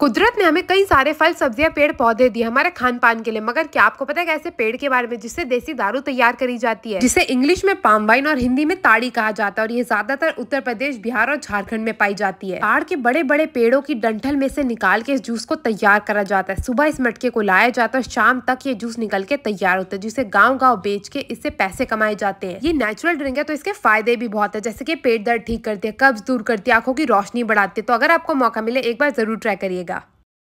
कुदरत ने हमें कई सारे फल सब्जियां पेड़ पौधे दिए हमारे खान पान के लिए मगर क्या आपको पता है ऐसे पेड़ के बारे में जिससे देसी दारू तैयार करी जाती है जिसे इंग्लिश में पाम वाइन और हिंदी में ताड़ी कहा जाता है और ये ज्यादातर उत्तर प्रदेश बिहार और झारखंड में पाई जाती है ताड़ के बड़े बड़े पेड़ों की डंठल में से निकाल के इस जूस को तैयार करा जाता है सुबह इस मटके को लाया जाता है और शाम तक ये जूस निकल के तैयार होता है जिसे गाँव गाँव बेच के इससे पैसे कमाए जाते हैं ये नेचुरल ड्रिंक है तो इसके फायदे भी बहुत है जैसे की पेट दर्द ठीक करती है कब्ज दूर करती है आंखों की रोशनी बढ़ाती है तो अगर आपको मौका मिले एक बार जरूर ट्राई करिएगा